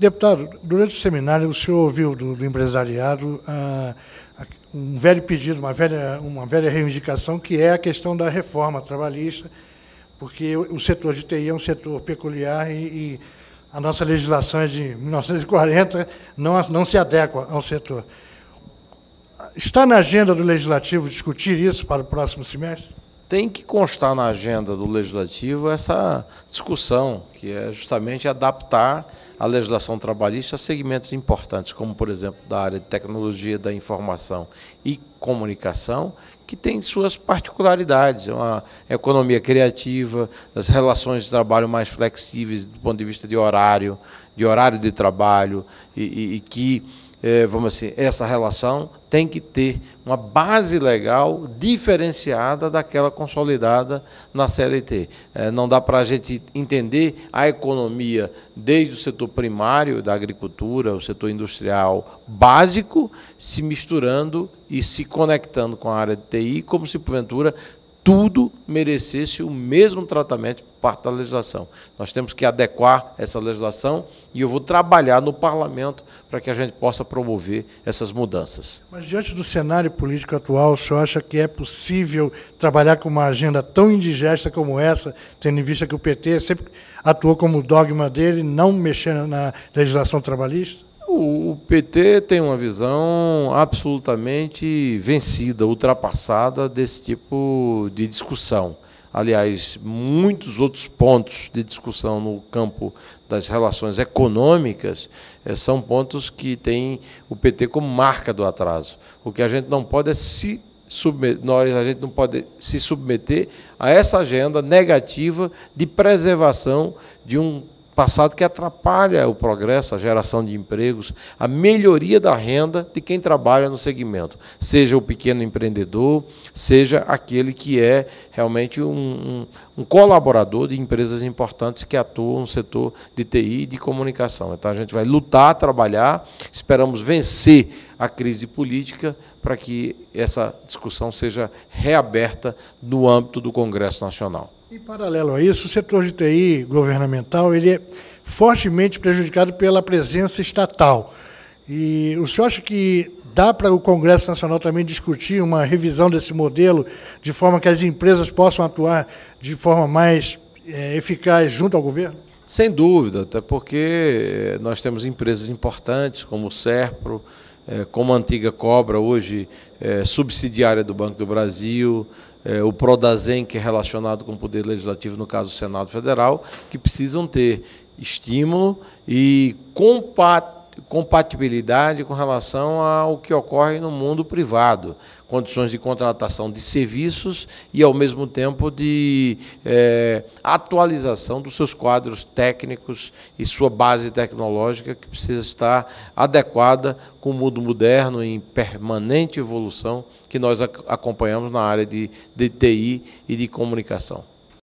Deputado, durante o seminário o senhor ouviu do, do empresariado ah, um velho pedido, uma velha, uma velha reivindicação, que é a questão da reforma trabalhista, porque o, setor de TI é um setor peculiar e, e a nossa legislação é de 1940 não, não se adequa ao setor. Está na agenda do Legislativo discutir isso para o próximo semestre? tem que constar na agenda do legislativo essa discussão, que é justamente adaptar a legislação trabalhista a segmentos importantes, como, por exemplo, da área de tecnologia da informação e comunicação, que tem suas particularidades, é uma economia criativa, as relações de trabalho mais flexíveis do ponto de vista de horário, de horário de trabalho, e, e, e que é, vamos assim, essa relação tem que ter uma base legal diferenciada daquela consolidada na CLT. É, não dá para a gente entender a economia desde o setor primário da agricultura, o setor industrial básico, se misturando e se conectando com a área de TI, como se porventura tudo merecesse o mesmo tratamento por parte da legislação. Nós temos que adequar essa legislação e eu vou trabalhar no parlamento para que a gente possa promover essas mudanças. Mas diante do cenário político atual, o senhor acha que é possível trabalhar com uma agenda tão indigesta como essa, tendo em vista que o PT sempre atuou como dogma dele não mexer na legislação trabalhista? O, PT tem uma visão absolutamente vencida, ultrapassada desse tipo de discussão aliás, muitos outros pontos de discussão no campo das relações econômicas eh, são pontos que tem o PT como marca do atraso. O que a gente não pode é se submeter, nós a gente não pode se submeter a essa agenda negativa de preservação de um passado que atrapalha o progresso, a geração de empregos, a melhoria da renda de quem trabalha no segmento, seja o pequeno empreendedor, seja aquele que é realmente um, um, um colaborador de empresas importantes que atuam no setor de TI e de comunicação. Então a gente vai lutar, trabalhar, esperamos vencer a crise política para que essa discussão seja reaberta no âmbito do Congresso Nacional. E paralelo a isso, o setor de TI governamental ele é fortemente prejudicado pela presença estatal. E o senhor acha que dá para o Congresso Nacional também discutir uma revisão desse modelo, de forma que as empresas possam atuar de forma mais é, eficaz junto ao governo? Sem dúvida, até porque eh, nós temos empresas importantes como o Serpro, eh, como a antiga Cobra, hoje subsidiária do Banco do Brasil, é, o Prodazen, que é relacionado com o Poder Legislativo, no caso o Senado Federal, que precisam ter estímulo e compatibilidade compatibilidade com relação ao que ocorre no mundo privado, condições de contratação de serviços e, ao mesmo tempo, de é, atualização dos seus quadros técnicos e sua base tecnológica, que precisa estar adequada com o mundo moderno em permanente evolução que nós acompanhamos na área de, de TI e de comunicação.